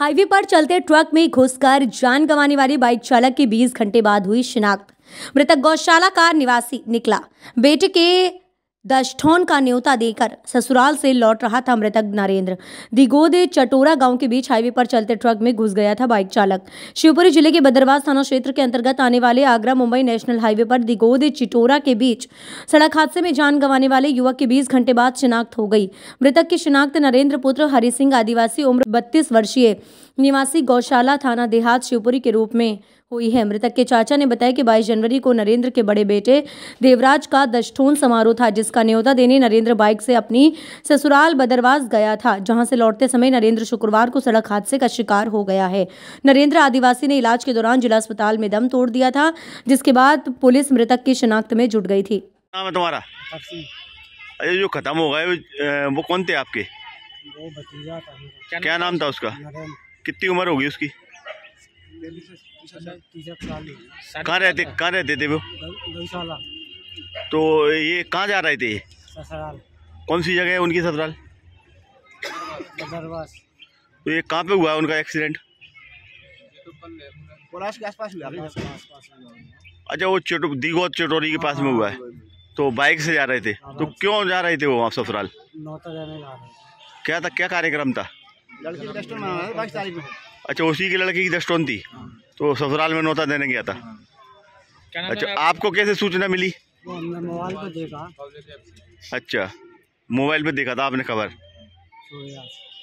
highway पर चलते truck में घुसकर जान गंवाने वाले बाइक चालक की 20 घंटे बाद हुई शिनाख्त मृतक गौशाला का निवासी निकला बेटे के दशठौन का न्योता देकर ससुराल से लौट रहा था मृतक नरेंद्र दिगोदे चटोरा गांव के बीच हाईवे पर चलते ट्रक में घुस गया था बाइक चालक शिवपुरी जिले के बदरवास थाना क्षेत्र के अंतर्गत आने वाले आगरा मुंबई नेशनल हाईवे पर दिगोदे चिटोरा के बीच सड़क हादसे में जान गंवाने वाले युवक की बीस घंटे बाद शिनाख्त हो गई मृतक की शिनाख्त नरेंद्र पुत्र हरि सिंह आदिवासी उम्र बत्तीस वर्षीय निवासी गौशाला थाना देहात शिवपुरी के रूप में हुई है मृतक के चाचा ने बताया कि 22 जनवरी को नरेंद्र के बड़े बेटे देवराज का दशठोन समारोह था जिसका न्योता देने नरेंद्र बाइक से अपनी ससुराल बदरवास गया था जहां से लौटते समय नरेंद्र शुक्रवार को सड़क हादसे का शिकार हो गया है नरेंद्र आदिवासी ने इलाज के दौरान जिला अस्पताल में दम तोड़ दिया था जिसके बाद पुलिस मृतक की शिनाख्त में जुट गई थी तुम्हारा जो खत्म हो गए वो कौन थे आपके क्या नाम था उसका कितनी उम्र होगी उसकी कहाँ रहते कहाँ रहते थे वो तो ये कहाँ जा रहे थे कौन सी जगह है उनकी ससुराल तो ये कहाँ पे हुआ है उनका एक्सीडेंट अच्छा वो चटो दीगो चटोरी के पास में हुआ है तो बाइक से जा रहे थे तो क्यों जा रहे थे वो आप ससुराल क्या था क्या कार्यक्रम था अच्छा उसी की लड़की की दस्टोन थी तो ससुराल में नोता देने गया था अच्छा आपको कैसे सूचना मिली मोबाइल पे देखा अच्छा मोबाइल पे देखा था आपने खबर